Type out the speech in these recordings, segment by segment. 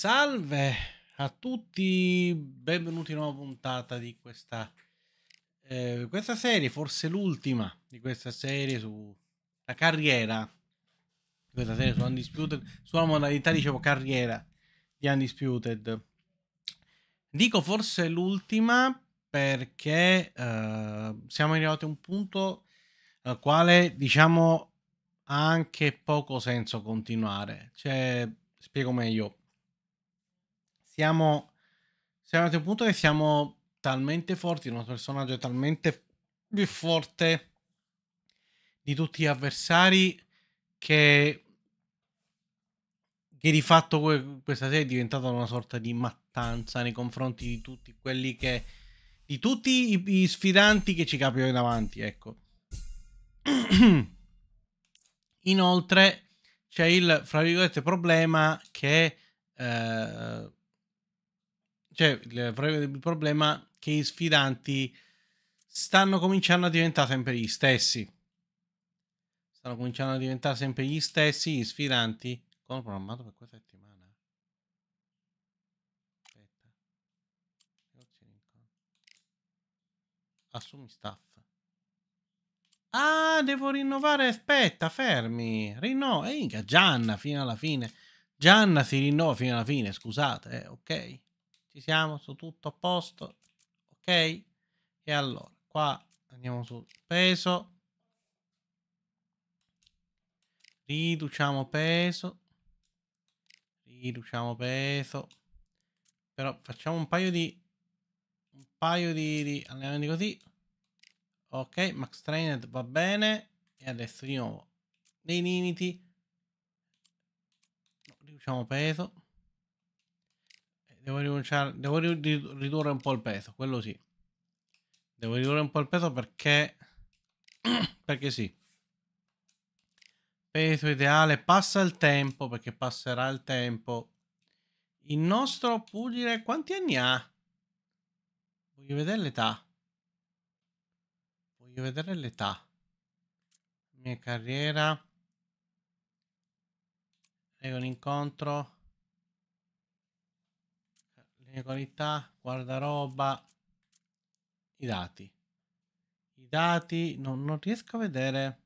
Salve a tutti, benvenuti in una nuova puntata di questa, eh, questa serie, forse l'ultima di questa serie sulla carriera, questa serie su Undisputed, sulla modalità, dicevo, carriera di Undisputed. Dico forse l'ultima perché eh, siamo arrivati a un punto al quale, diciamo, ha anche poco senso continuare. Cioè, spiego meglio siamo, siamo a un certo punto che siamo talmente forti, il nostro personaggio è talmente più forte di tutti gli avversari che, che di fatto que questa serie è diventata una sorta di mattanza nei confronti di tutti quelli che di tutti i, i sfidanti che ci capitano davanti, ecco. Inoltre c'è il fra virgolette problema che eh, cioè, il, il problema è che i sfidanti stanno cominciando a diventare sempre gli stessi. Stanno cominciando a diventare sempre gli stessi gli sfidanti. Come programmato per questa settimana? Aspetta. Assumi staff. Ah, devo rinnovare. Aspetta, fermi. Rinnova. Ehi, Gianna fino alla fine. Gianna si rinnova fino alla fine, scusate, eh, ok. Ci siamo su tutto a posto. Ok. E allora, qua andiamo sul peso. Riduciamo peso. Riduciamo peso. Però facciamo un paio di... Un paio di, di allenamenti così. Ok, max trained va bene. E adesso di nuovo dei limiti. riduciamo peso devo rinunciare, devo ridurre un po' il peso, quello sì. Devo ridurre un po' il peso perché... perché sì. Peso ideale, passa il tempo, perché passerà il tempo. Il nostro pugile quanti anni ha? Voglio vedere l'età. Voglio vedere l'età. Mia carriera. È un incontro le qualità, guardaroba, i dati. I dati non, non riesco a vedere.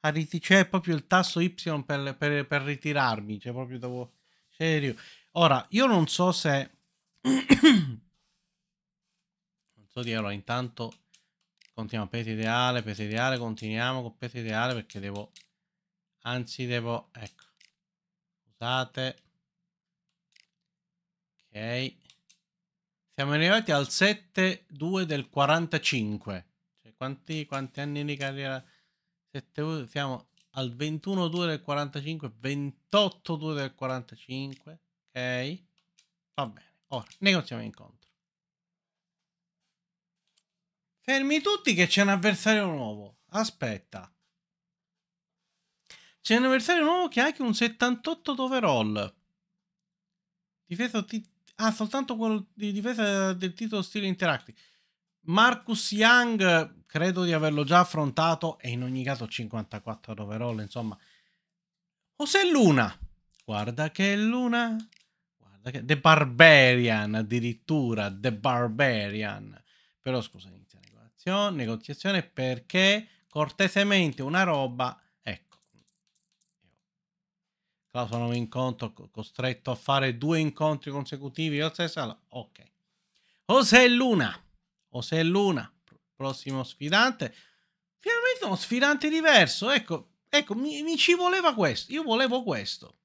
Ah, c'è proprio il tasto Y per, per, per ritirarmi, cioè proprio devo... Serio. Ora, io non so se... non so di allora, intanto continuiamo peso ideale, peso ideale, continuiamo con peso ideale perché devo... Anzi, devo... Ecco. Scusate. Ok. Siamo arrivati al 7-2 del 45. Cioè, quanti, quanti, anni di carriera? 7, siamo al 21-2 del 45, 28-2 del 45. Ok. Va bene. Ora, negoziamo incontro. Fermi tutti che c'è un avversario nuovo. Aspetta. C'è un avversario nuovo che ha anche un 78 d'overall. Difeso Ah, soltanto quello di difesa del titolo stile Interactive. Marcus Young credo di averlo già affrontato e in ogni caso 54 overall, insomma. José Luna. Guarda che Luna. Guarda che... The Barbarian addirittura. The Barbarian. Però scusa, inizia negoziazione, negoziazione perché cortesemente una roba però sono un incontro costretto a fare due incontri consecutivi. stessa Ok. José Luna. José Luna, prossimo sfidante. Finalmente uno sfidante diverso. Ecco, ecco mi, mi ci voleva questo. Io volevo questo.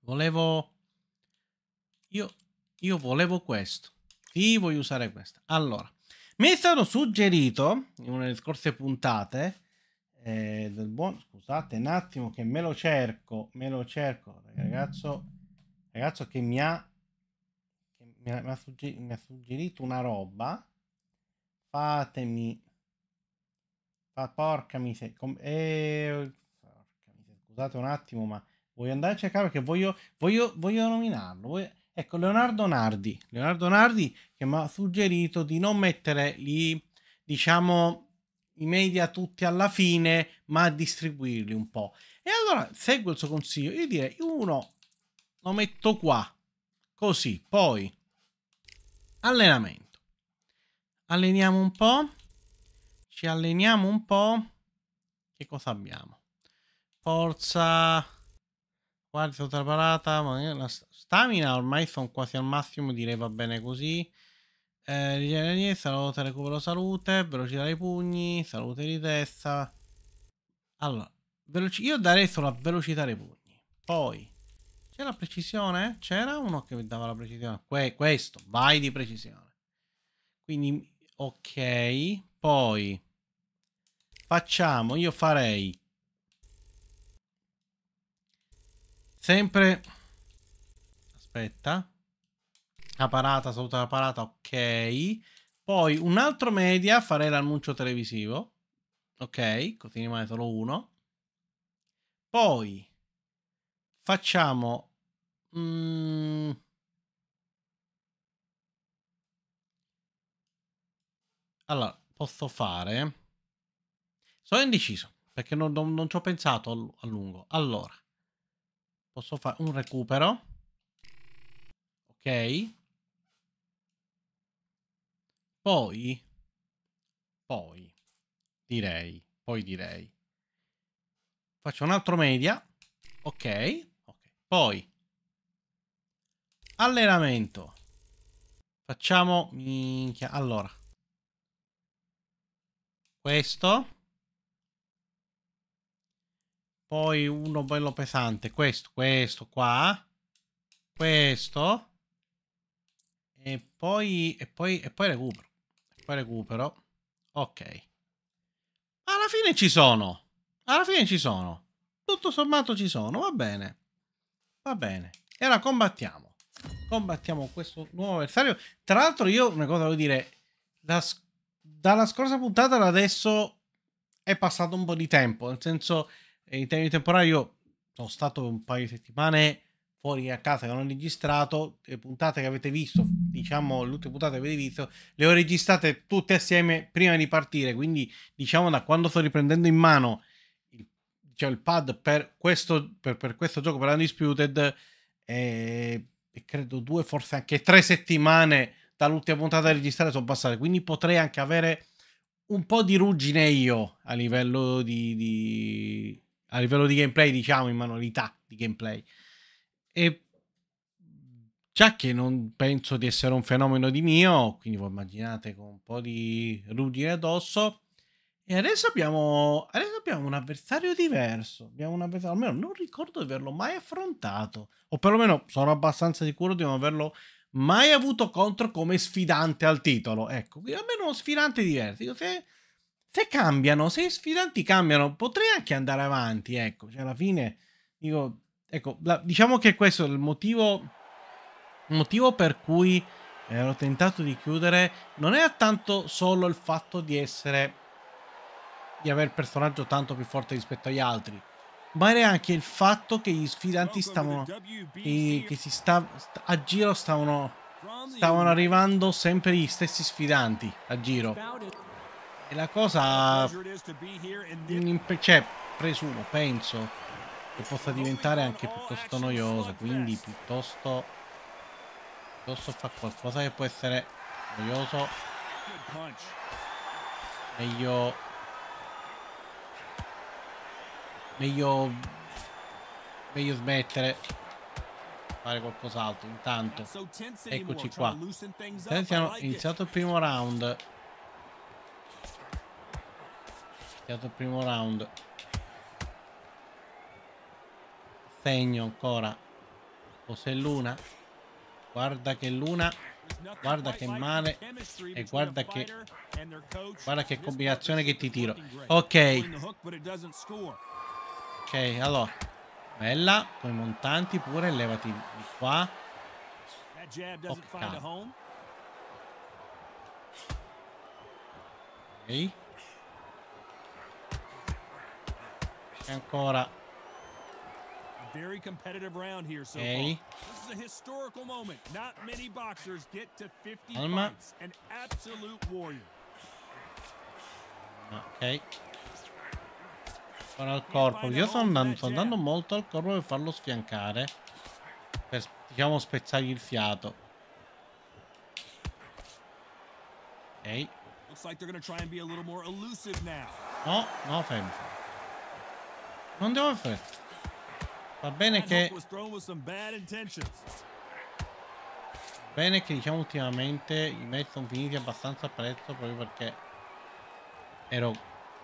Volevo... Io, io volevo questo. Sì, voglio usare questa. Allora, mi è stato suggerito in una delle scorse puntate eh, del buon scusate un attimo che me lo cerco me lo cerco ragazzo ragazzo che mi ha che mi ha, mi ha, suggerito, mi ha suggerito una roba fatemi fa porca miseria com- eh, porca miseria scusate un attimo ma voglio andare a cercare perché voglio voglio voglio nominarlo voglio... Ecco, Leonardo Nardi, Leonardo Nardi che mi ha suggerito di non mettere lì, diciamo, i media tutti alla fine, ma a distribuirli un po'. E allora seguo il suo consiglio. Io direi uno lo metto qua, così, poi allenamento. Alleniamo un po', ci alleniamo un po'. Che cosa abbiamo? Forza, guardia sottoparata, la stamina ormai sono quasi al massimo, direi va bene così. Eh, Rigenerie, eh, salute, recupero salute, velocità dei pugni, salute di testa. Allora, io darei solo la velocità dei pugni. Poi, c'è la precisione? C'era uno che mi dava la precisione? Que questo, vai di precisione. Quindi, ok. Poi, facciamo, io farei... Sempre... Aspetta parata, saluta la parata, ok. Poi un altro media, farei l'annuncio televisivo. Ok, così rimane solo uno. Poi facciamo... Mm, allora, posso fare... Sono indeciso, perché non, non, non ci ho pensato a lungo. Allora, posso fare un recupero. Ok. Poi, poi, direi, poi direi, faccio un altro media, ok, okay. poi, allenamento, facciamo, minchia, allora, questo, poi uno bello pesante, questo, questo qua, questo, e poi, e poi, e poi recupero. Poi recupero. Ok. Alla fine ci sono. Alla fine ci sono. Tutto sommato ci sono. Va bene. Va bene. E ora combattiamo. Combattiamo questo nuovo avversario. Tra l'altro io una cosa voglio dire. Da sc dalla scorsa puntata ad adesso è passato un po' di tempo. Nel senso, in termini temporali io sono stato un paio di settimane fuori a casa che non ho registrato. Le puntate che avete visto diciamo l'ultima puntata che avete visto, le ho registrate tutte assieme prima di partire, quindi diciamo da quando sto riprendendo in mano il, diciamo, il pad per questo, per, per questo gioco, per Undisputed, e, eh, e credo due, forse anche tre settimane dall'ultima puntata registrata sono passate, quindi potrei anche avere un po' di ruggine io a livello di, di, a livello di gameplay, diciamo in manualità di gameplay. E Già che non penso di essere un fenomeno di mio, quindi voi immaginate con un po' di ruggine addosso. E adesso abbiamo, adesso abbiamo un avversario diverso. Abbiamo un avversario, almeno non ricordo di averlo mai affrontato. O perlomeno sono abbastanza sicuro di non averlo mai avuto contro come sfidante al titolo. Ecco, quindi almeno uno sfidante diverso. Se, se cambiano, se i sfidanti cambiano, potrei anche andare avanti. Ecco, cioè alla fine, dico, ecco, la, diciamo che questo è il motivo il motivo per cui ero eh, tentato di chiudere non era tanto solo il fatto di essere di avere personaggio tanto più forte rispetto agli altri ma era anche il fatto che gli sfidanti stavano che, che si stav, a giro stavano stavano arrivando sempre gli stessi sfidanti a giro e la cosa cioè presumo penso che possa diventare anche piuttosto noiosa quindi piuttosto Rosso fa qualcosa che può essere noioso. Meglio... Meglio... Meglio smettere. Fare qualcos'altro. Intanto. Eccoci qua. Tensi iniziato il primo round. Iniziato il primo round. Segno ancora. O Cos'è luna? Guarda che luna. Guarda che male. E guarda che... Guarda che combinazione che ti tiro. Ok. Ok, allora. Bella. Con i montanti pure. Levati di qua. Ok. E ancora. Ok is a historical moment. Not many boxers get to 50 fights. An absolute warrior. Ok. Ora al corpo. Io sto andando, sto andando molto al corpo per farlo sfiancare. Per, diciamo, spezzargli il fiato. Ok. No, no, fermo. Non devo fare. Va bene che... Bene che diciamo ultimamente i match sono finiti abbastanza presto proprio perché ero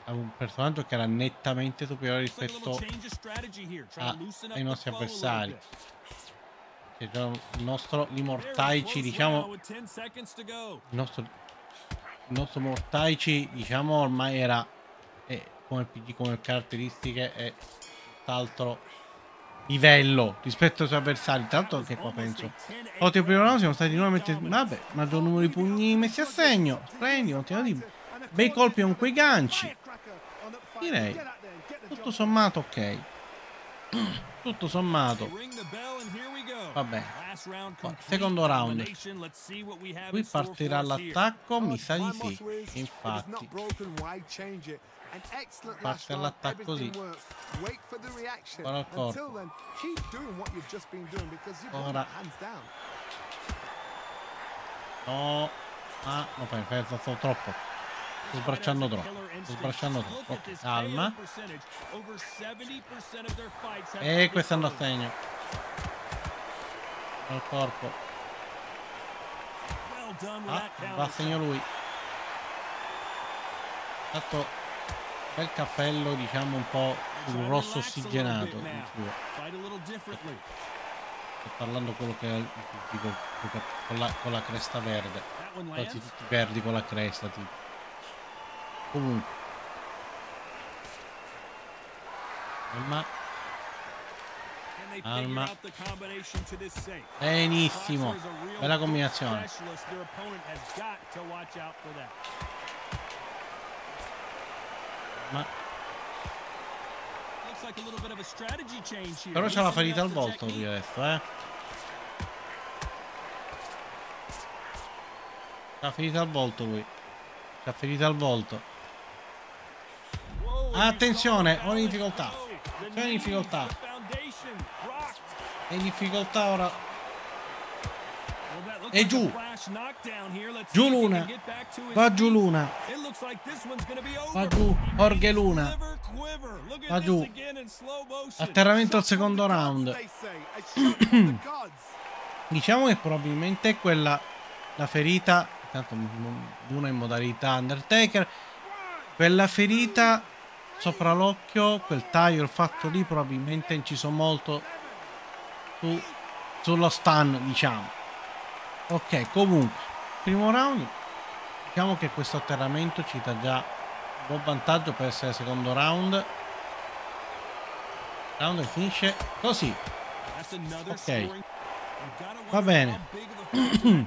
un personaggio che era nettamente superiore rispetto a, ai nostri avversari. Che il nostro, gli mortaici, diciamo... Il nostro, il nostro mortaici, diciamo, ormai era... Eh, come, come caratteristiche e tutt'altro livello rispetto ai suoi avversari. Tanto anche qua penso. Ottimo primo round, siamo stati nuovamente. Vabbè, maggior numero di pugni messi a segno. Splendido, ottimo di. Bei colpi con quei ganci. Direi. Tutto sommato ok. Tutto sommato. Vabbè. secondo round. Qui partirà l'attacco, mi sa di sì. Infatti parte l'attacco così ora al corpo ora no ah no fai pensato troppo sto sbracciando troppo sto sbracciando troppo calma e eh, questo è a segno al corpo ah, va a segno lui tanto bel cappello diciamo un po' un rosso ossigenato sto parlando quello che dico con la, con la cresta verde Poi tutti verdi con la cresta tipo. comunque Alma. Alma. Benissimo. Bella combinazione. Però c'è una ferita al volto qui adesso, eh. C'ha ferita al volto qui. C'ha ferita al volto. Attenzione, ora in difficoltà. C'è in difficoltà. È in difficoltà ora. è giù. Giù Luna. Va giù Luna. Va giù Jorge Luna. Va giù. Atterramento al secondo round. diciamo che probabilmente è quella la ferita. Intanto Luna in modalità Undertaker. Quella ferita sopra l'occhio, quel taglio fatto lì probabilmente inciso molto su, sullo stun, diciamo. Ok, comunque, primo round, diciamo che questo atterramento ci dà già un buon vantaggio per essere secondo round. Round e finisce così. Ok. Va bene.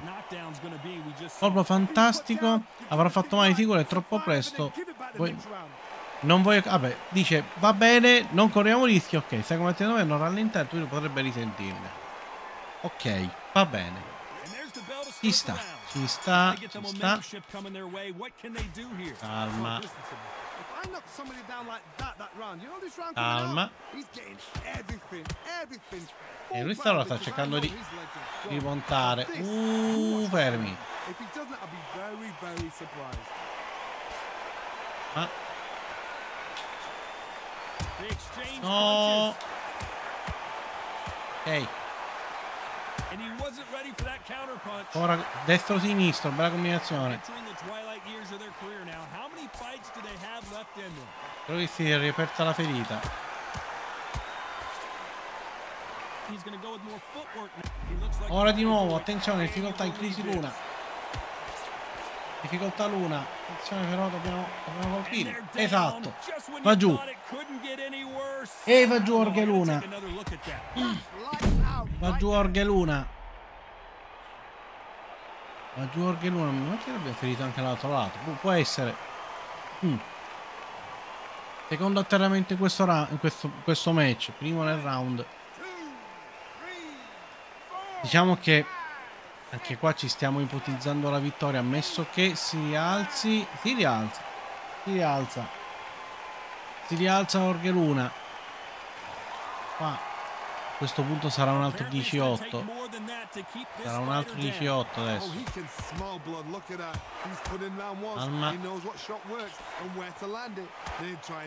Colpo fantastico. Avrà fatto male Tigolo, è troppo presto. Voi... Non voglio... Vabbè, dice, va bene, non corriamo rischi. Ok, stai combattendo me, non rallentare, tu potrebbe risentirne. Ok, va bene. Ci sta, ci sta, ci sta. Calma. Calma. E lui sta sta cercando di rimontare. Uh, fermi. Ma... No. Ok. Ora destro-sinistro, bella combinazione. Spero che si è riaperta la ferita. Ora di nuovo, attenzione, difficoltà in crisi Luna. Difficoltà Luna. Attenzione però dobbiamo, dobbiamo colpire. Esatto. Va giù. E va giù Orgeluna. Va giù Orgeluna. Ma due orghe l'una, ma che l'abbia ferito anche l'altro lato? Pu può essere. Mm. Secondo atterramento in questo, in questo, questo match, primo nel round. Diciamo che anche qua ci stiamo ipotizzando la vittoria, ammesso che si rialzi, si rialza, si rialza, si rialza Orgeluna. Qua a questo punto sarà un altro 18. Sarà un altro 18 adesso. Alma.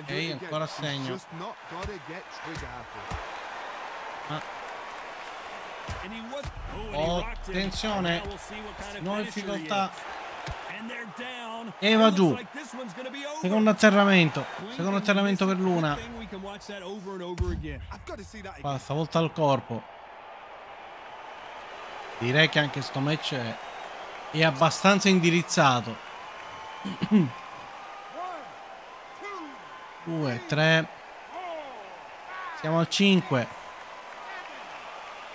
E ancora segno. Ah. Oh, attenzione. Oh, non difficoltà. E va giù. Secondo atterramento. Secondo atterramento per l'una. Qua stavolta al corpo. Direi che anche sto match è, è abbastanza indirizzato. 2, 3, siamo al 5,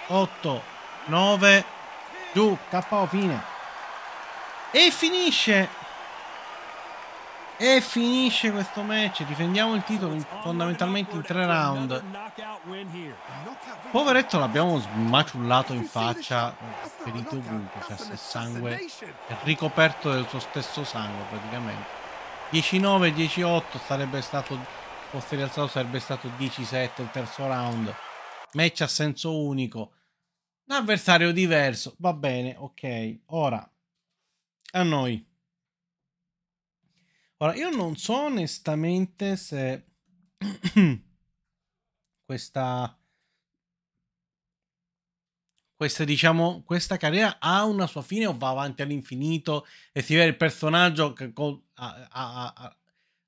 8, 9, giù, KO fine. E finisce e finisce questo match, difendiamo il titolo in, fondamentalmente in tre round. Poveretto l'abbiamo smaciullato in faccia, ferito ovunque, cioè se sangue è ricoperto del suo stesso sangue praticamente. 19, 18 sarebbe stato, fosse rialzato sarebbe stato 17 il terzo round. Match a senso unico. Un avversario diverso, va bene, ok. Ora, a noi. Ora, io non so onestamente se questa, questa, diciamo, questa carriera ha una sua fine o va avanti all'infinito e si vede il personaggio che a, a, ha,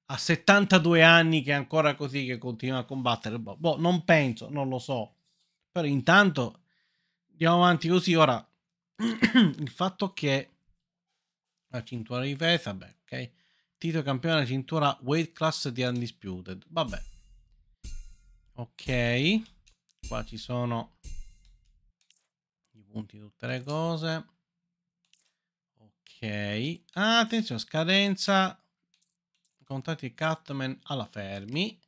ha, 72 anni che è ancora così, che continua a combattere. Boh, boh, non penso, non lo so. Però intanto andiamo avanti così. Ora, il fatto che la cintura di difesa, beh, ok titolo campione cintura weight class di Undisputed. Vabbè. Ok. Qua ci sono i punti di tutte le cose. Ok. Ah, attenzione, scadenza. Contatti Catman alla Fermi.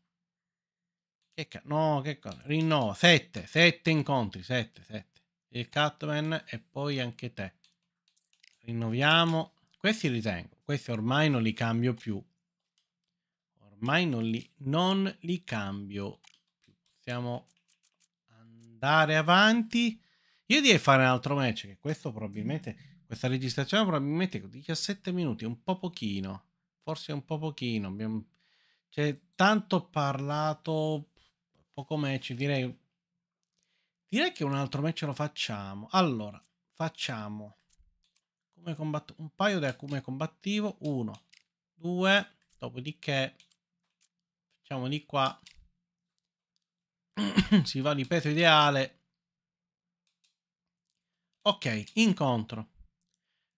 Che ca- no, che cosa? Rinnova. 7, 7 incontri, 7, 7. Il Catman e poi anche te. Rinnoviamo questi li tengo, questi ormai non li cambio più. Ormai non li, non li cambio più. Possiamo andare avanti. Io direi fare un altro match, che questo probabilmente, questa registrazione probabilmente 17 minuti, un po' pochino, forse un po' pochino. Abbiamo, cioè, tanto parlato, poco match, direi, direi che un altro match lo facciamo. Allora, facciamo un paio di acume combattivo, uno, due, dopodiché facciamo di qua, si va di petro ideale, ok, incontro,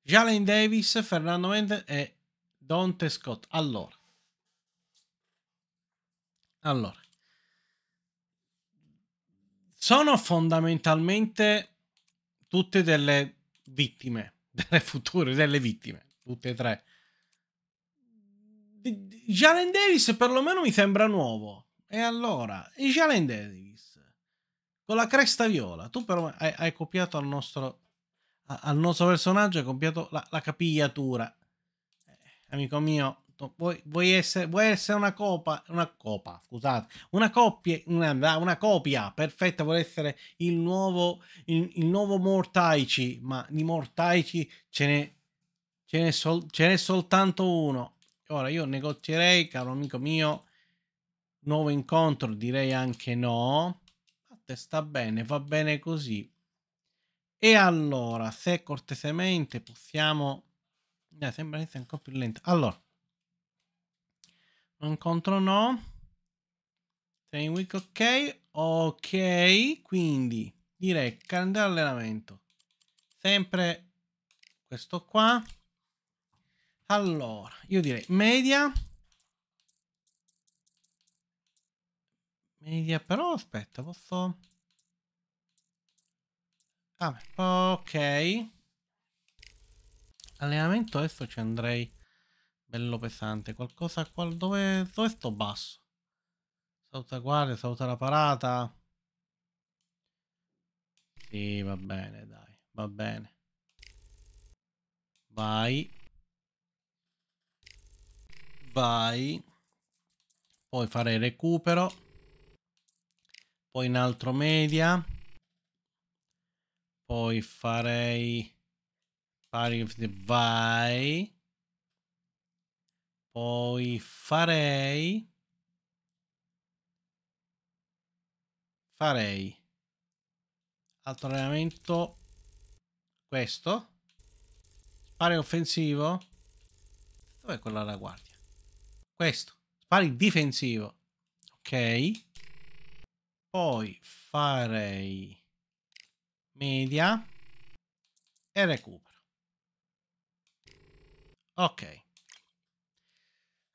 Jalen Davis, Fernando Mendes e Dante Scott, allora, allora, sono fondamentalmente tutte delle vittime delle future, delle vittime, tutte e tre. Jalen Davis perlomeno mi sembra nuovo. E allora, e Jalen Davis, con la cresta viola, tu però hai, hai copiato al nostro, al nostro personaggio, hai copiato la, la capigliatura. Eh, amico mio, tutto. Esatto. Vuoi, vuoi, essere, vuoi essere, una copa, una copa, scusate, una, coppia, una, una copia perfetta, vuoi essere il nuovo, il, il nuovo Mortaici, ma di Mortaici ce n'è, ce, n'è sol, ce n'è soltanto uno. Ora io negozierei, caro amico mio, nuovo incontro, direi anche no. A te sta bene, va bene così. E allora, se cortesemente possiamo... Eh, sembra essere un po' più lento. Allora, Incontro no. Train week ok. Ok, quindi direi calendario allenamento. Sempre questo qua. Allora, io direi media. Media però aspetta, posso... Ah, ok. Allenamento adesso ci andrei Bello pesante. Qualcosa qua... Dove, dove sto basso? Saluta guardia, saluta la parata. Sì, va bene, dai. Va bene. Vai. Vai. Poi fare recupero. Poi un altro media. Poi farei... Vai. Poi farei... Farei altro allenamento questo spari offensivo dov'è quella della guardia questo spari difensivo ok poi farei media e recupero ok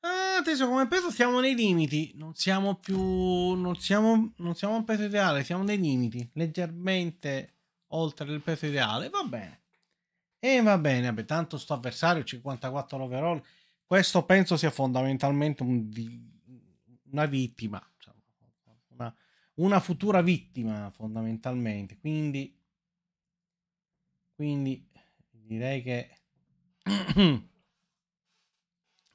Ah, attenzione, come peso siamo nei limiti. Non siamo più... Non siamo, non siamo un peso ideale, siamo nei limiti. Leggermente oltre il peso ideale. Va bene. E va bene, vabbè, tanto sto avversario, 54 overall. Questo penso sia fondamentalmente un una vittima. Una, una futura vittima, fondamentalmente. Quindi... Quindi direi che...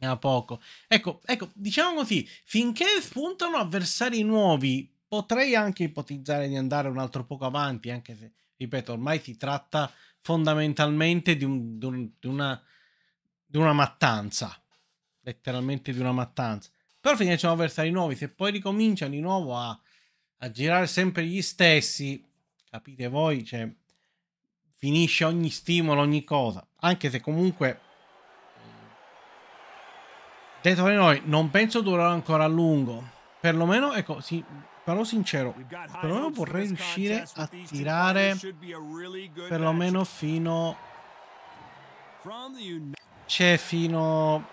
ne poco. Ecco, ecco, diciamo così, finché spuntano avversari nuovi, potrei anche ipotizzare di andare un altro poco avanti, anche se, ripeto, ormai si tratta fondamentalmente di, un, di, un, di, una, di una mattanza, letteralmente di una mattanza. Però finché ci sono avversari nuovi, se poi ricominciano di nuovo a, a girare sempre gli stessi, capite voi, cioè, finisce ogni stimolo, ogni cosa, anche se comunque Detto di noi, non penso durerà ancora a lungo. Perlomeno, ecco, sì, parlo sincero, perlomeno vorrei riuscire a tirare perlomeno fino... C'è fino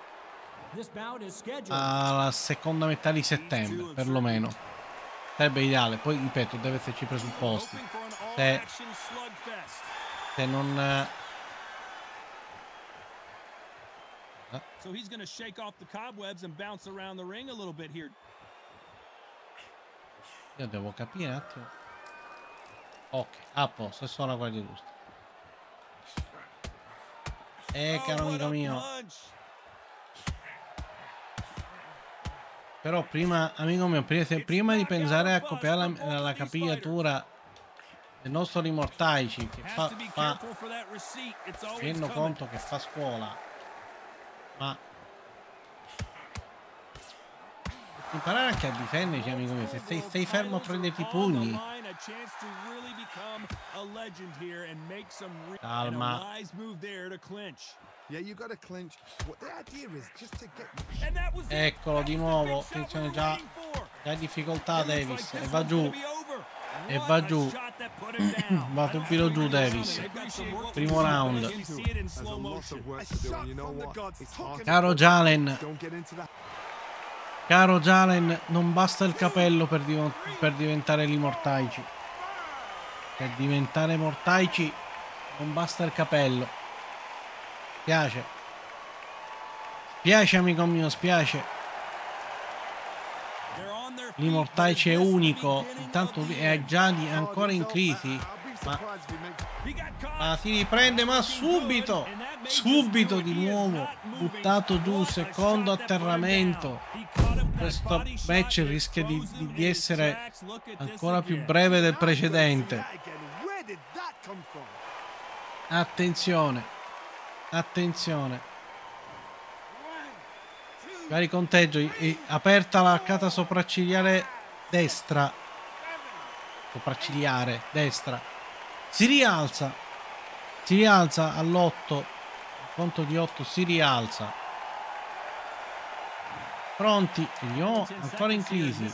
alla seconda metà di settembre, perlomeno. Sarebbe ideale, poi ripeto, deve esserci presupposti. Se, se non... So he's going to shake off the cobwebs and bounce around the ring a little bit here. Io devo capire un attimo. Ok, a posto, è solo la guardia Eh, oh, caro oh, amico mio. Punch. Però prima, amico mio, prima di pensare a copiare la, la capigliatura del nostro Rimortaici, che fa, fa, tenendo conto che fa scuola ma... Imparare anche a difenderti, amico mio. Se sei, sei fermo a prenderti i pugni. Calma. Eccolo di nuovo. Attenzione già. Già difficoltà Davis. E va giù e va giù va subito giù Davis primo round caro Jalen caro Jalen non basta il capello per, div per diventare lì mortaici per diventare mortaici non basta il capello spiace spiace amico mio spiace l'immortale unico intanto è già ancora in crisi ma, ma si riprende ma subito subito di nuovo buttato giù secondo atterramento questo match rischia di, di essere ancora più breve del precedente attenzione attenzione Vari conteggio, aperta l'arcata sopraccigliare destra. Sopraccigliare destra. Si rialza. Si rialza all'otto. Conto di 8 si rialza. Pronti. Lyon ancora in crisi.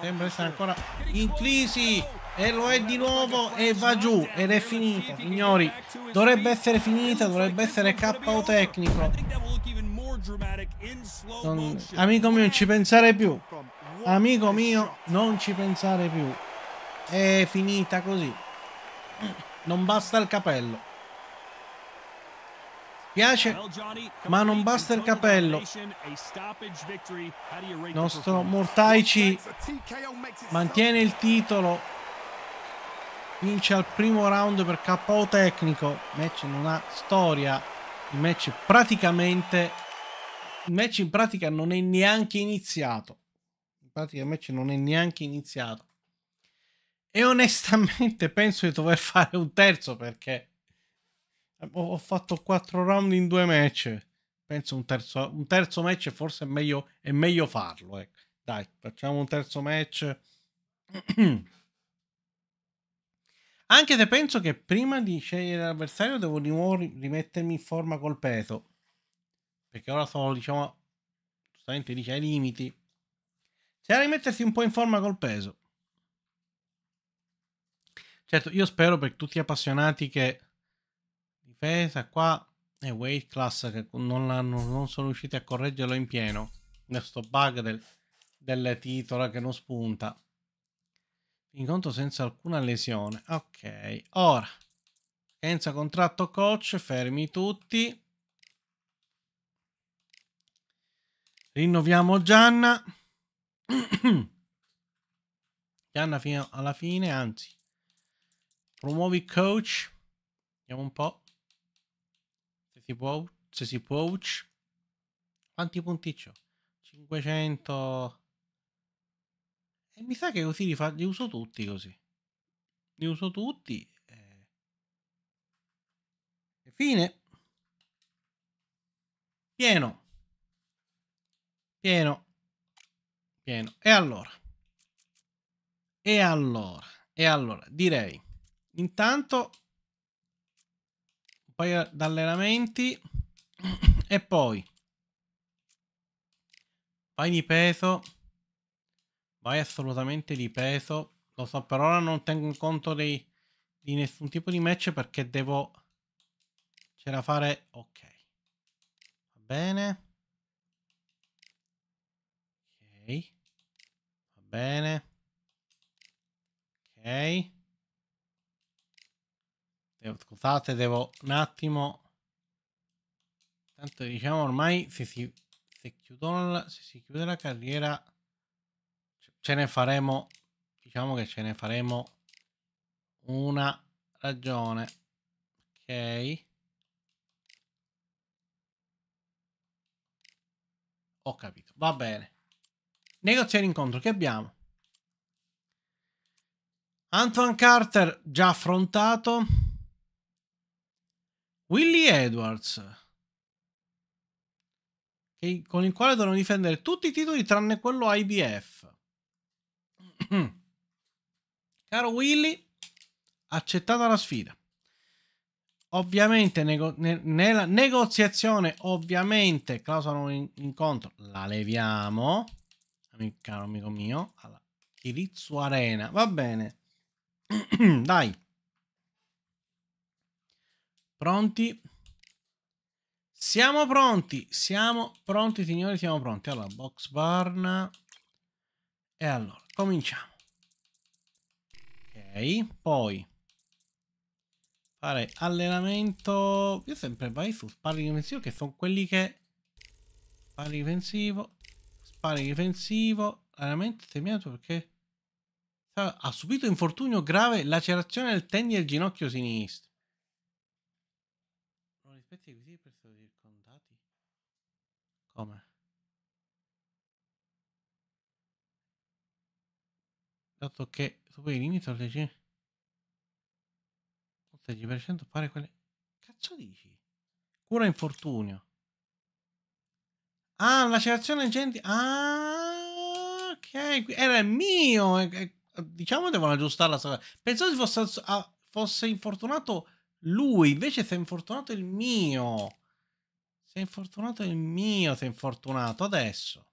Sembra essere ancora in crisi. E lo è di nuovo e va giù ed è finita, signori. Dovrebbe essere finita, dovrebbe essere KO tecnico. Non... Amico mio, non ci pensare più. Amico mio, non ci pensare più. È finita così. Non basta il capello. Piace, ma non basta il capello. nostro Mortaici mantiene il titolo. Vince al primo round per KO tecnico. match non ha storia. Il match praticamente il match in pratica non è neanche iniziato. In pratica il match non è neanche iniziato. E onestamente penso di dover fare un terzo perché ho fatto 4 round in due match. Penso un terzo, un terzo match forse è meglio, è meglio farlo. Ecco. Dai, facciamo un terzo match. Anche se penso che prima di scegliere l'avversario devo di nuovo rimettermi in forma col peso perché ora sono, diciamo, giustamente dice ai limiti. C'è da rimettersi un po' in forma col peso. Certo, io spero per tutti gli appassionati che difesa qua e weight class che non, non sono riusciti a correggerlo in pieno. Questo bug del, del titolo che non spunta. Incontro senza alcuna lesione. Ok, ora. Senza contratto coach, fermi tutti. Rinnoviamo Gianna. Gianna fino alla fine, anzi. Promuovi coach. Vediamo un po'. Se si può, se si può. Quanti punti c'ho? 500. E mi sa che così li, fa, li uso tutti così. Li uso tutti. E, eh. e fine. Pieno. Pieno. Pieno. E allora? E allora? E allora? Direi, intanto, un paio di allenamenti e poi vai di peso. Vai assolutamente di peso. Lo so, per ora non tengo in conto dei, di nessun tipo di match perché devo... C'era fare... Ok. Va bene. Va bene. Ok. Devo, scusate, devo un attimo... Tanto diciamo ormai se si, se chiudono la, se si chiude la carriera ce ne faremo diciamo che ce ne faremo una ragione ok ho capito va bene Negoziare incontro, che abbiamo? Antoine Carter già affrontato. Willie Edwards, con il quale dovremo difendere tutti i titoli tranne quello IBF. Caro Willie accettata la sfida. Ovviamente nego ne nella negoziazione, ovviamente clausola non in incontro, la leviamo caro amico mio. Allora, Kiritsu Arena. Va bene. Dai. Pronti? Siamo pronti. Siamo pronti, signori. Siamo pronti. Allora, box barn. E allora, cominciamo. Ok, poi fare allenamento. Io sempre vai su spari difensivo che sono quelli che spari difensivo affare difensivo, raramente temiato perché ha subito infortunio grave, lacerazione del tendine del ginocchio sinistro. Non rispetti i requisiti per stati circondati? Come? Dato che superi i limiti alle 10% pare quelle... Cazzo dici? Cura infortunio. Ah, lacerazione gente. Ah, ok. Era il mio. Eh, eh, diciamo devono aggiustare la storia. Pensavo fosse, fosse infortunato lui. Invece si è infortunato il mio. Si è infortunato il mio. Si è infortunato adesso.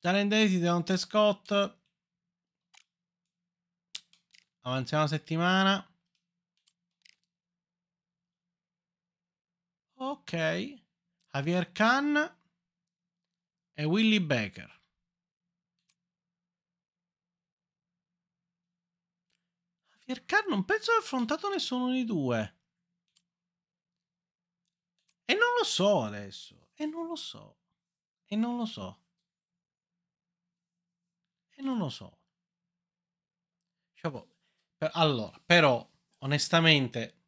Darren Daisy, Deontay Scott. Avanziamo una settimana. Ok. Javier Khan e Willy Becker. Javier Carr non penso abbia affrontato nessuno dei due. E non lo so adesso. E non lo so. E non lo so. E non lo so. Cioè, boh, allora, però, onestamente,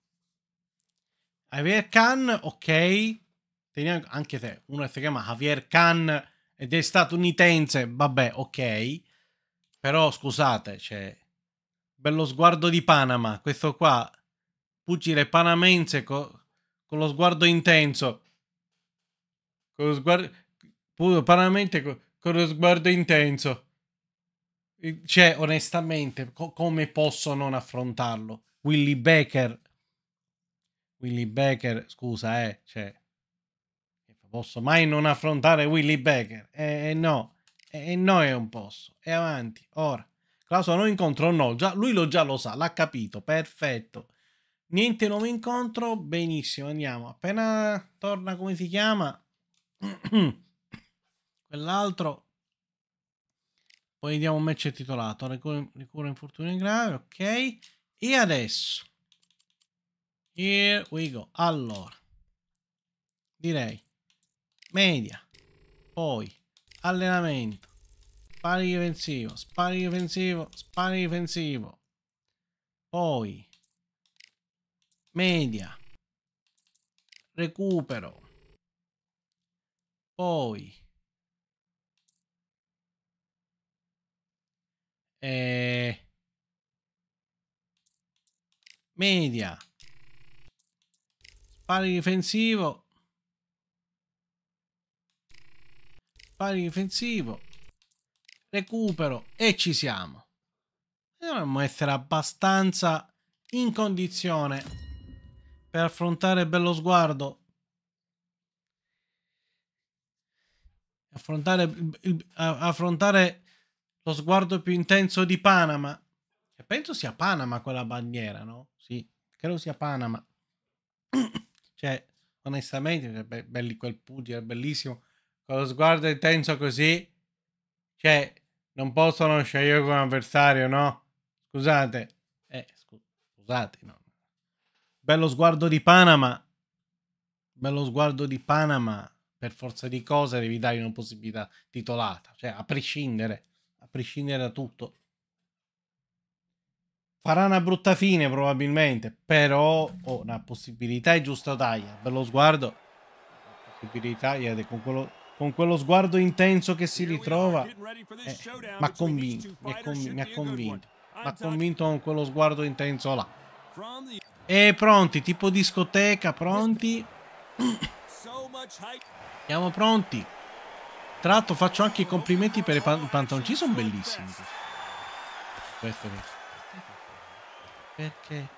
Javier Khan, ok, anche te. Uno che si chiama Javier Khan ed è statunitense, vabbè, ok. Però scusate, cioè, bello sguardo di Panama, questo qua, pugile panamense co con lo sguardo intenso. Con lo sguardo... Panamente co con lo sguardo intenso. Cioè, onestamente, co come posso non affrontarlo? Willy Becker. Willy Becker, scusa, eh, cioè posso mai non affrontare Willy Becker. E, eh, e eh, no, e, eh, e no è un posto. E avanti, ora. Clauso non incontro, no, già, lui lo già lo sa, l'ha capito, perfetto. Niente nuovo incontro, benissimo, andiamo. Appena torna, come si chiama? Quell'altro. Poi andiamo un match titolato, ricura, ricura infortunio grave, ok. E adesso? Here we go. Allora, direi media, poi allenamento, spari difensivo, spari difensivo, spari difensivo, poi media, recupero, poi eh, media, spari difensivo pari difensivo, recupero e ci siamo. dovremmo essere abbastanza in condizione per affrontare bello sguardo. Affrontare, affrontare lo sguardo più intenso di Panama. E penso sia Panama quella bandiera, no? Sì, credo sia Panama. cioè, onestamente, be belli quel pugile, bellissimo con lo sguardo intenso così, cioè, non possono scegliere come avversario, no? Scusate. Eh, scusate, no. Bello sguardo di Panama. Bello sguardo di Panama. Per forza di cose devi dare una possibilità titolata. Cioè, a prescindere. A prescindere da tutto. Farà una brutta fine probabilmente, però oh, una possibilità è giusta taglia. Bello sguardo. Possibilità, con quello con quello sguardo intenso che si ritrova, eh, mi ha convinto, mi ha convinto, mi ha convinto con quello sguardo intenso là. E pronti, tipo discoteca, pronti? Siamo pronti. Tra l'altro faccio anche i complimenti per i pan pantaloncini, sono bellissimi. Questo perché? Perché?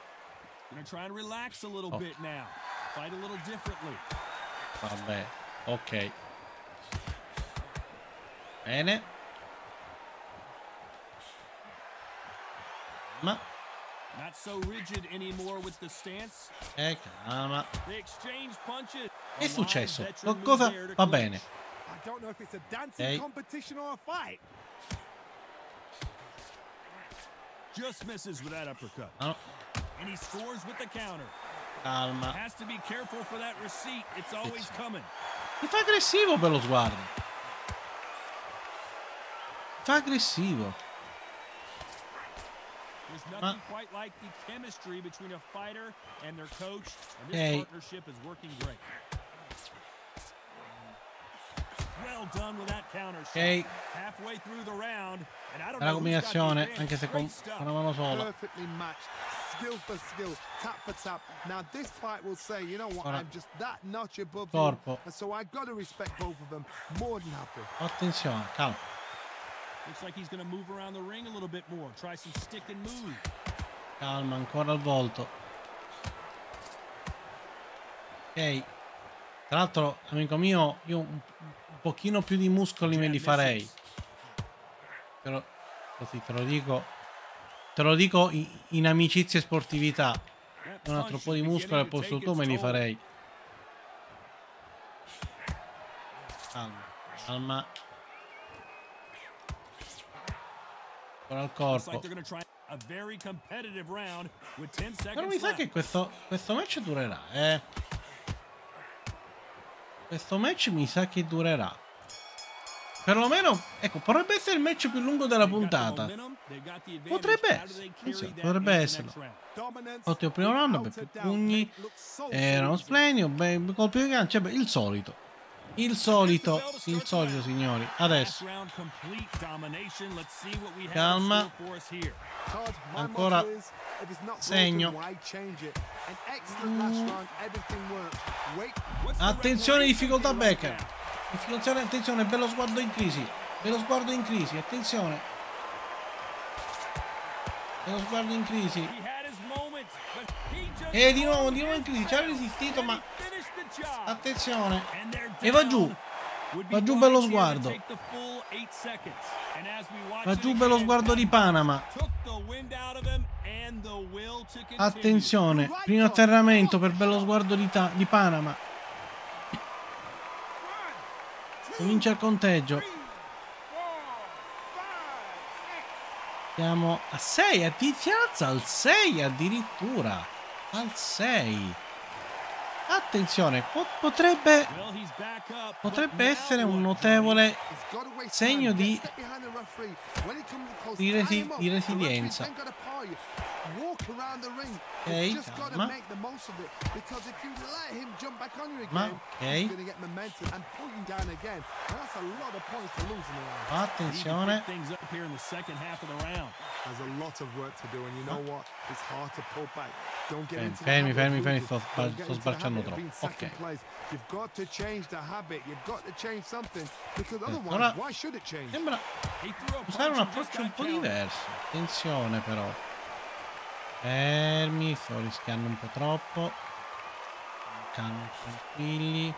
Oh. Vabbè, ok. Bene. Ma. E eh, calma. Che è successo? Qualcosa va bene. Okay. Just misses with that uppercut. Oh. And he scores with the counter. Calma. Has to be careful for that receipt. It's always coming. Mi fa aggressivo per lo sguardo. Fa aggressivo. Ma... Hey. Ok. bella combinazione, anche se con una mano sola. Skill for skill, tap for tap. Now this fight will say, you know what, I'm just that notch above Corpo. so I gotta respect both of them more than happy. Attenzione, calma. Looks like he's going to move around the ring a little bit more. Try some stick and move. Calma, ancora al volto. Ok. Tra l'altro, amico mio, io un, pochino più di muscoli me li farei. Però, così te lo dico. Te lo dico in, in amicizia e sportività. Un altro po' di muscoli al posto tuo me li farei. Calma, calma. Ancora al corpo. Però mi sa che questo, questo match durerà, eh. Questo match mi sa che durerà. Perlomeno, ecco, potrebbe essere il match più lungo della puntata. Potrebbe essere, sì, potrebbe esserlo. Ottimo primo round, beh, più pugni, Era uno splendido. beh, colpi di gancio, cioè, il solito. Il solito, il solito signori. Adesso. Calma. Ancora segno. Mm. Attenzione difficoltà Becker. Difficoltà, attenzione, bello sguardo in crisi. Bello sguardo in crisi, attenzione. Bello sguardo in crisi. E eh, di nuovo, di nuovo in crisi. Ci ha resistito, ma Attenzione. E va giù. Va giù bello sguardo. Va giù bello sguardo di Panama. Attenzione, primo atterramento per bello sguardo di, di Panama. Comincia il conteggio. Siamo a 6, a Tiziazza al 6 addirittura. Al 6. Attenzione, potrebbe, potrebbe essere un notevole segno di, di, resi, di resilienza. walk around the ring. Okay, just got to make the most of it because if you let him jump back on you again, okay. he's going to get momentum and pull you down again. And that's a lot of points to lose in the round. Atención, eh? Things up here in the second half of the round. There's a lot of work to do, and you know what? It's hard to pull back. Don't get into fermi, fermi, fermi, sto, sto sbalciando troppo. Ok. You've got to change the habit. You've got to change something because otherwise allora, why should it change? Sembra usare un approccio un po' diverso. Attenzione però. Fermi, sto rischiando un po' troppo. Canno tranquilli.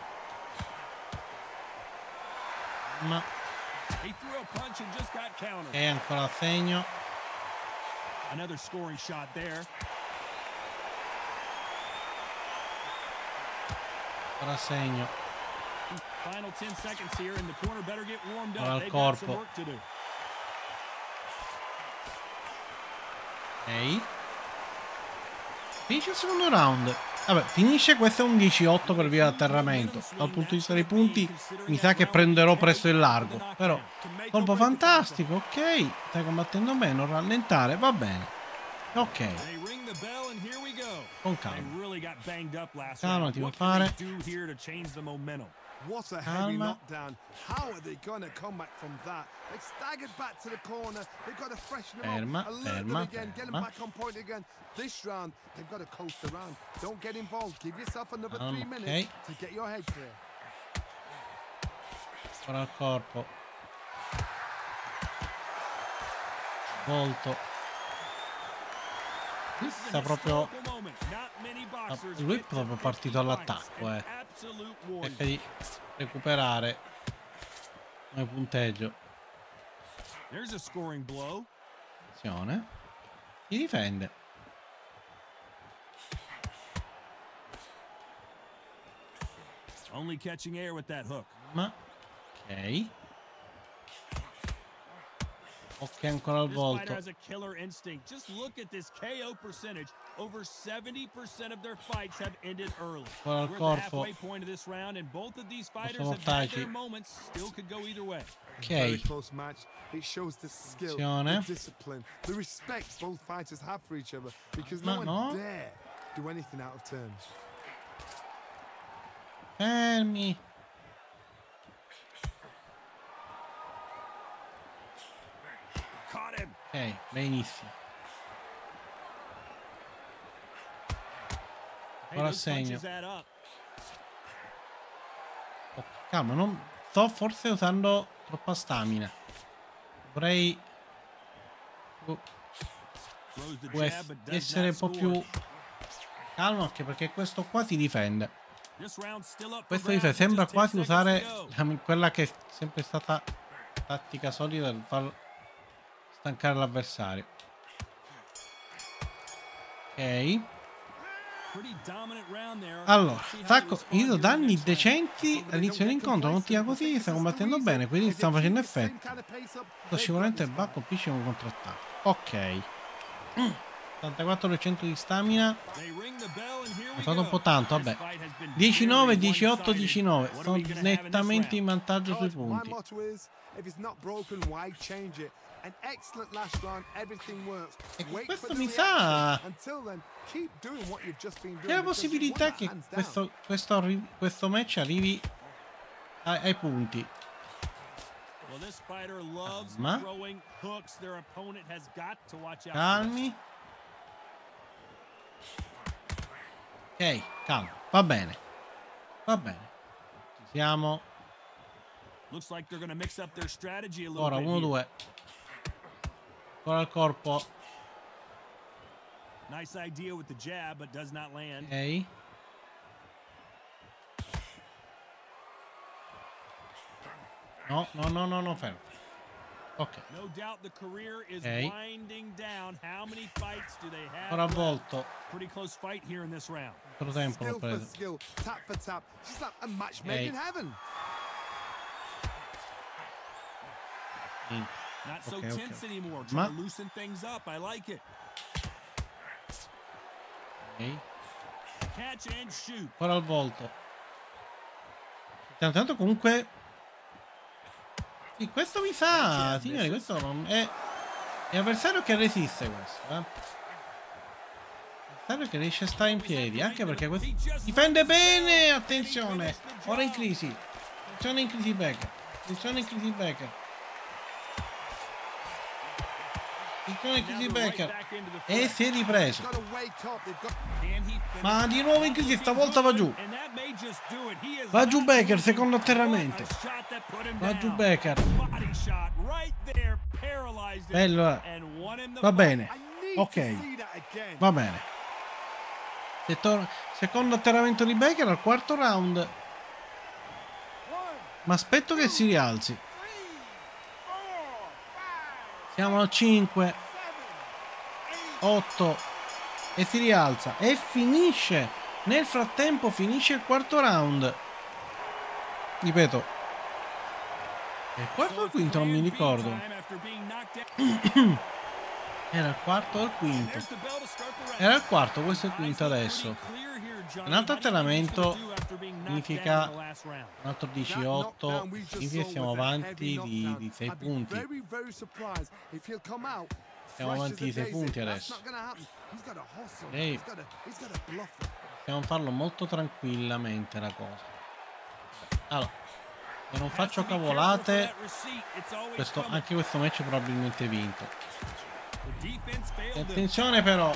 Ma... E ancora a segno. Another scoring shot there. Ancora segno. Final 10 seconds here and the corner better get warmed up. Al corpo. Ok. Finisce il secondo round. Vabbè, finisce questo è un 10-8 per via d'atterramento. Dal punto di vista dei punti, mi sa che prenderò presto il largo. Però, colpo fantastico, ok. Stai combattendo bene, non rallentare, va bene. Ok. Con calma. Calma, ti va a fare. What a heavy knockdown. How are they going to come back from that? They staggered back to the corner. They've got to freshen them Erma, up. Alert Erma, them again. Erma. Get them back on point again. This round, they've got to coast around. Don't get involved. Give yourself another three minutes to get your head clear. corpo. Volto. Sta proprio... Ah, lui è proprio partito all'attacco, eh. Cerca di recuperare come punteggio. Attenzione. Chi difende? Ma ok. Occhi ancora al volto. This has a killer instinct. Just look at this KO percentage. Over 70% of their fights have ended early. We're at the halfway point of this round, and both of these fighters have their moments. Still could go either way. Okay. Very close match. It shows the skill, the discipline, the respect both fighters have for each other, because no, one dare do anything out of turn. Fermi. Ok, eh, benissimo. Ora segno. Oh, calma, non sto forse usando troppa stamina. Dovrei essere un po' più calmo anche perché questo qua si difende. Questo difende, sembra quasi usare quella che è sempre stata tattica solida del far stancare l'avversario. Ok. Allora, attacco, io danni decenti all'inizio dell'incontro, non continua così, sta combattendo bene, quindi stiamo facendo effetto. Sto sicuramente va colpisce un contrattacco. Ok. 84% mm. di stamina. È stato un po' tanto, vabbè. 19, 18, 19. Sono nettamente in vantaggio sui punti. E questo mi sa che la possibilità che questo, questo, questo match arrivi ai, ai punti. Ma calmi. Ok, calmo, va bene. Va bene. siamo. Ora 1-2. Ancora al corpo. Nice idea with the jab, but does not land. Ok. No, no, no, no, no, fermo. Ok. No doubt the career is okay. winding down. How many fights do they have? Ora volto. Pretty close fight here in this round. Altro tempo l'ho preso. Skill, tap for tap. She's like a match okay. made in heaven. Minchia. Not so okay, tense okay. anymore. Try Ma... to loosen things up. I like it. Okay. Catch and shoot. Ora al volto. Tanto, tanto comunque sì, questo mi sa, signori, questo non è è avversario che resiste questo, eh. Avversario che riesce a stare in piedi, anche perché questo difende bene, attenzione. Ora in crisi. Attenzione in crisi Becker. Attenzione in crisi Becker. Attenzione Chris Becker. E si è ripreso. Ma di nuovo in crisi, stavolta va giù. Va giù Becker, secondo atterramento. Va giù Becker. Bello. Eh. Va bene. Ok. Va bene. Secondo atterramento di Becker al quarto round. Ma aspetto che si rialzi. Siamo Chiamano 5, 8 e si rialza e finisce. Nel frattempo finisce il quarto round. Ripeto. È il quarto o il quinto? Non mi ricordo. Era il quarto o il quinto? Era il quarto, questo è il quinto adesso. Un altro allenamento significa un altro 18, significa che siamo avanti di, di 6 punti. Siamo avanti di 6 punti adesso. Ehi, possiamo farlo molto tranquillamente la cosa. Allora, se non faccio cavolate, questo, anche questo match probabilmente vinto. Attenzione però,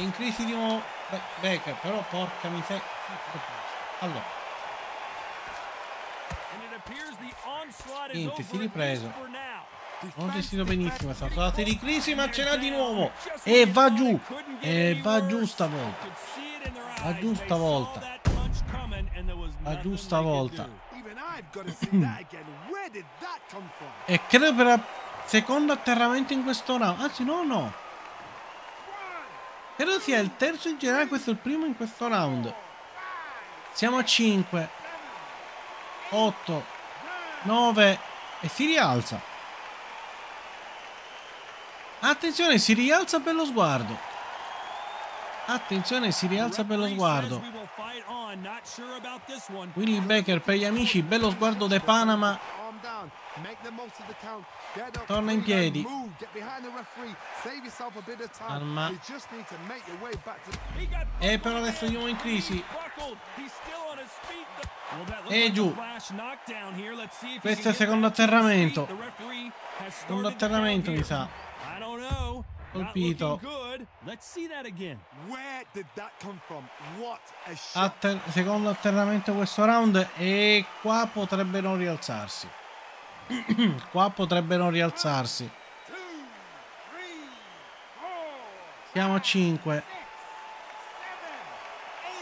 in crisi di nuovo Be Becker, però porca miseria. Allora. Niente, si è ripreso. Non gestito benissimo, è stato dato di crisi, ma ce l'ha di nuovo. E va giù. E va giù stavolta. Va giù stavolta. la giusta volta e credo per il secondo atterramento in questo round. Anzi, no, no. Credo sia il terzo in generale, questo è il primo in questo round. Siamo a 5, 8, 9 e si rialza. Attenzione, si rialza per lo sguardo. Attenzione, si rialza per lo sguardo. Willy Becker per gli amici, bello sguardo de Panama. Torna in piedi. Arma. E però adesso andiamo in crisi. E giù. Questo è il secondo atterramento. Secondo atterramento mi sa. Colpito. Atter secondo atterramento questo round e qua potrebbe non rialzarsi. Qua potrebbero rialzarsi. Siamo a 5.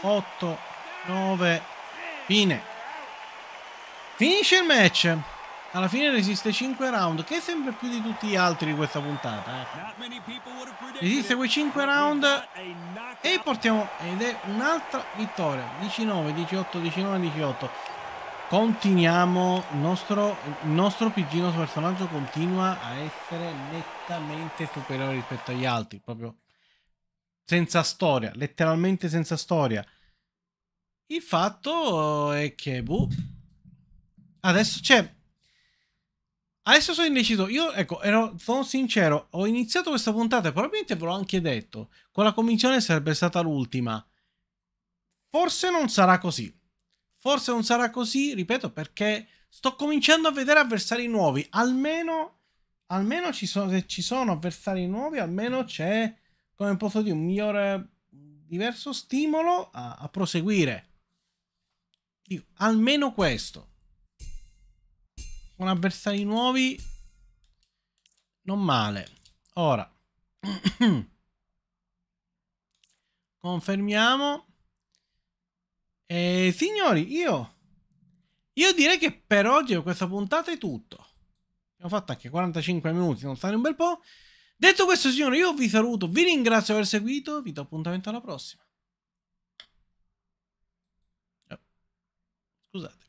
8. 9. Fine. Finisce il match. Alla fine resiste 5 round, che è sempre più di tutti gli altri di questa puntata. Eh. Resiste quei 5 round e portiamo ed è un'altra vittoria. 19, 18, 19, 18. Continuiamo, il nostro, il nostro Pigino personaggio continua a essere nettamente superiore rispetto agli altri, proprio senza storia, letteralmente senza storia. Il fatto è che, boh, adesso c'è... Cioè, adesso sono indeciso. Io, ecco, ero, sono sincero, ho iniziato questa puntata e probabilmente ve l'ho anche detto. Con la convinzione sarebbe stata l'ultima. Forse non sarà così. Forse non sarà così, ripeto, perché sto cominciando a vedere avversari nuovi. Almeno, almeno ci sono, se ci sono avversari nuovi, almeno c'è, come posso dire, un migliore, diverso stimolo a, a proseguire. Dico, almeno questo. Con avversari nuovi, non male. Ora, confermiamo. E eh, signori, io, io direi che per oggi, questa puntata, è tutto. Abbiamo fatto anche 45 minuti, non stare un bel po'. Detto questo, signori, io vi saluto, vi ringrazio per aver seguito, vi do appuntamento alla prossima. Oh. Scusate.